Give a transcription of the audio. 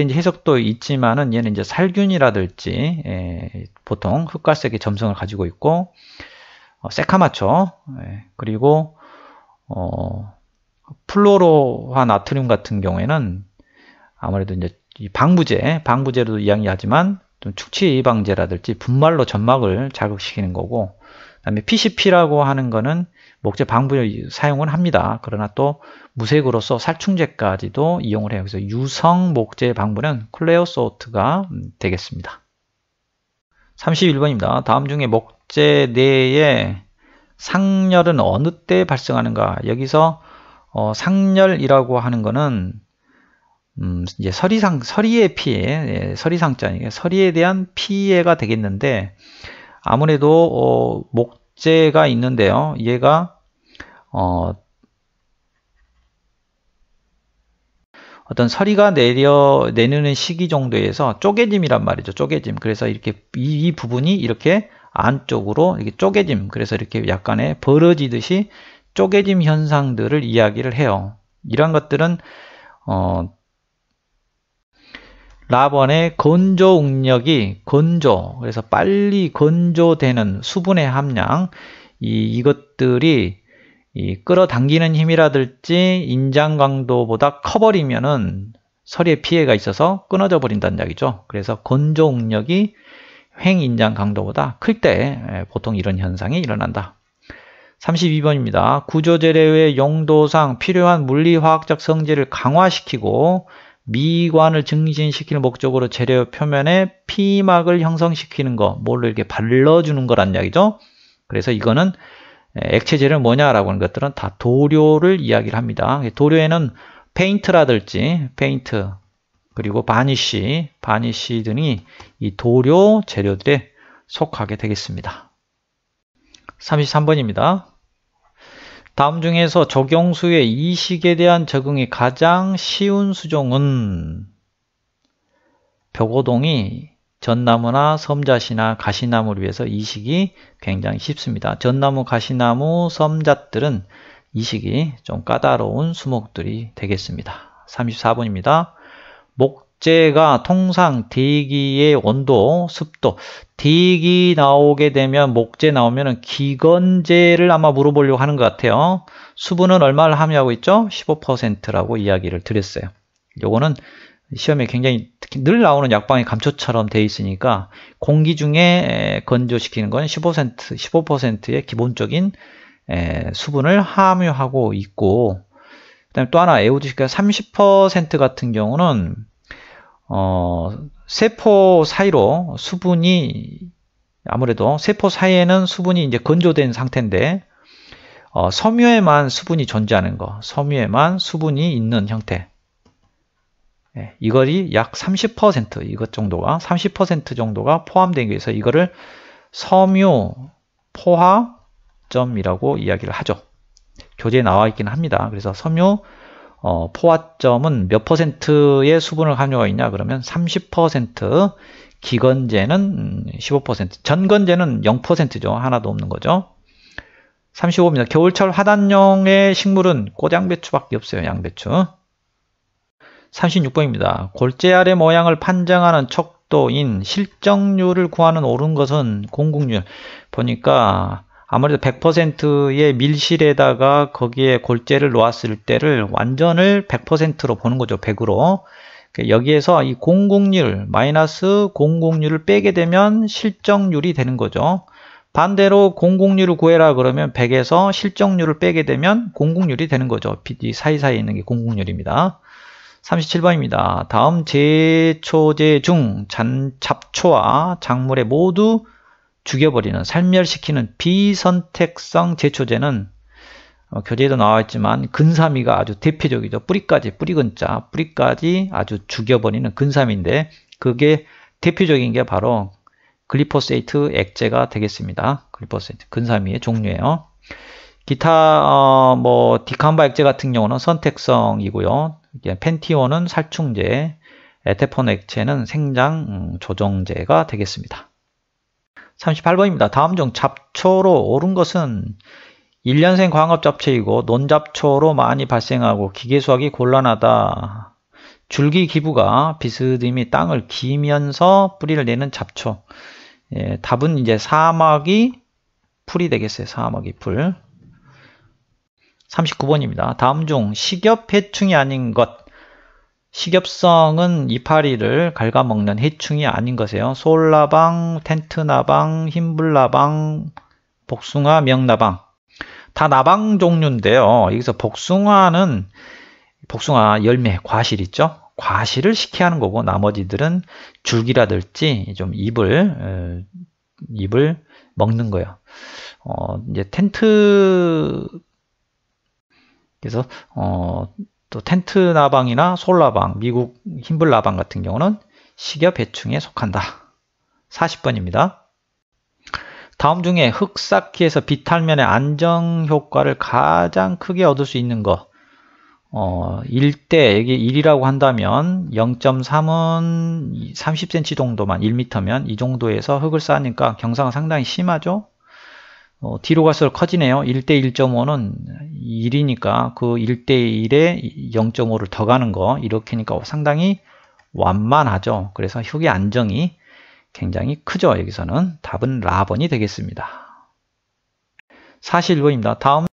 밑에 이제 해석도 있지만은 얘는 이제 살균이라든지 예, 보통 흑갈색의 점성을 가지고 있고 어, 세카마초 예, 그리고 어, 플로로화 나트륨 같은 경우에는 아무래도 이제 방부제 방부제로도 이야기하지만 좀 축취 예방제라든지 분말로 점막을 자극시키는 거고 다음에 PCP라고 하는 거는 목재 방부를 사용을 합니다. 그러나 또 무색으로서 살충제까지도 이용을 해요. 그래서 유성 목재 방부는 클레오소트가 음, 되겠습니다. 31번입니다. 다음 중에 목재 내에 상열은 어느 때 발생하는가? 여기서 어, 상열이라고 하는 거는 음, 이제 서리상 서리의 피해, 예, 서리상자 이게 서리에 대한 피해가 되겠는데 아무래도 어, 목재가 있는데요. 얘가 어, 어떤 서리가 내려 내리는 시기 정도에서 쪼개짐이란 말이죠. 쪼개짐. 그래서 이렇게 이, 이 부분이 이렇게 안쪽으로 이렇게 쪼개짐. 그래서 이렇게 약간의 벌어지듯이 쪼개짐 현상들을 이야기를 해요. 이런 것들은 어, 라번의 건조 응력이 건조 그래서 빨리 건조되는 수분의 함량 이, 이것들이 이 끌어당기는 힘이라든지 인장 강도보다 커버리면은 서리에 피해가 있어서 끊어져 버린다는 이야기죠. 그래서 건조 응력이 횡 인장 강도보다 클때 예, 보통 이런 현상이 일어난다. 32번입니다. 구조재료의 용도상 필요한 물리화학적 성질을 강화시키고 미관을 증진시키는 목적으로 재료 표면에 피막을 형성시키는 거 뭘로 이렇게 발라주는 거란 이야기죠 그래서 이거는 액체 재료는 뭐냐라고 하는 것들은 다 도료를 이야기를 합니다 도료에는 페인트라든지 페인트 그리고 바니쉬 바니쉬 등이 이 도료 재료들에 속하게 되겠습니다 33번입니다 다음 중에서 적용수의 이식에 대한 적응이 가장 쉬운 수종은 벼고동이 전나무나 섬잣이나 가시나무를 위해서 이식이 굉장히 쉽습니다. 전나무, 가시나무, 섬잣들은 이식이 좀 까다로운 수목들이 되겠습니다. 34번입니다. 목 목재가 통상 대기의 온도, 습도, 대기 나오게 되면 목재 나오면은 기건제를 아마 물어보려고 하는 것 같아요. 수분은 얼마를 함유하고 있죠? 15%라고 이야기를 드렸어요. 요거는 시험에 굉장히 특히 늘 나오는 약방의 감초처럼 돼 있으니까 공기 중에 건조시키는 건 15%, 15%의 기본적인 수분을 함유하고 있고 그다음에 또 하나 에우드시카 30% 같은 경우는 어, 세포 사이로 수분이 아무래도 세포 사이에는 수분이 이제 건조된 상태인데 어, 섬유에만 수분이 존재하는 거, 섬유에만 수분이 있는 형태. 예, 이거이 약 30% 이것 정도가 30% 정도가 포함된 게 있어서 이거를 섬유 포화점이라고 이야기를 하죠. 교재에 나와 있기는 합니다. 그래서 섬유 어, 포화점은 몇 퍼센트의 수분을 함유가 있냐 그러면 30% 기건제는 15% 음, 전건제는 0%죠 하나도 없는 거죠 35입니다 겨울철 화단용의 식물은 꼬장배추밖에 없어요 양배추 36번입니다 골재 아래 모양을 판정하는 척도인 실정률을 구하는 옳은 것은 공국률 보니까 아무래도 100%의 밀실에다가 거기에 골재를 놓았을 때를 완전을 100%로 보는 거죠. 100으로. 그러니까 여기에서 이 공공률, 마이너스 공공률을 빼게 되면 실정률이 되는 거죠. 반대로 공공률을 구해라 그러면 100에서 실정률을 빼게 되면 공공률이 되는 거죠. 이 사이사이에 있는 게 공공률입니다. 37번입니다. 다음 제초제 중 잡초와 작물에 모두 죽여버리는 살멸시키는 비선택성 제초제는 어, 교재에도 나와있지만 근삼이가 아주 대표적이죠. 뿌리까지 뿌리근자 뿌리까지 아주 죽여버리는 근삼인데 그게 대표적인 게 바로 글리포세이트 액제가 되겠습니다. 글리포세이트 근삼이의 종류예요. 기타 어, 뭐디칸바 액제 같은 경우는 선택성이고요. 펜티온은 살충제, 에테폰 액체는 생장 음, 조정제가 되겠습니다. 38번입니다. 다음 중 잡초로 오른 것은 1년생 광업잡채이고 논잡초로 많이 발생하고 기계 수확이 곤란하다. 줄기 기부가 비스듬히 땅을 기면서 뿌리를 내는 잡초. 예, 답은 이제 사막이 풀이 되겠어요. 사막이 풀. 39번입니다. 다음 중 식엽 해충이 아닌 것. 식엽성은 이파리를 갉아먹는 해충이 아닌 것이에요. 솔라방, 텐트나방, 흰불나방, 복숭아, 명나방 다 나방 종류인데요. 여기서 복숭아는 복숭아 열매, 과실 있죠? 과실을 식혜 하는 거고 나머지들은 줄기라든지 좀 잎을 잎을 먹는 거예요. 어, 이제 텐트 그래서 어또 텐트 나방이나 솔라방, 미국 흰불 나방 같은 경우는 식엽 배충에 속한다. 40번입니다. 다음 중에 흑삭기에서 비탈면의 안정 효과를 가장 크게 얻을 수 있는 것 어, 1대 여기 1이라고 한다면 0.3은 30cm 정도만 1m면 이 정도에서 흙을 쌓으니까 경사가 상당히 심하죠. 어, 뒤로 갈수록 커지네요. 1대 1.5는 1이니까 그 1대 1에 0.5를 더 가는 거 이렇게니까 상당히 완만하죠. 그래서 휴게 안정이 굉장히 크죠. 여기서는 답은 라번이 되겠습니다. 41번입니다. 다음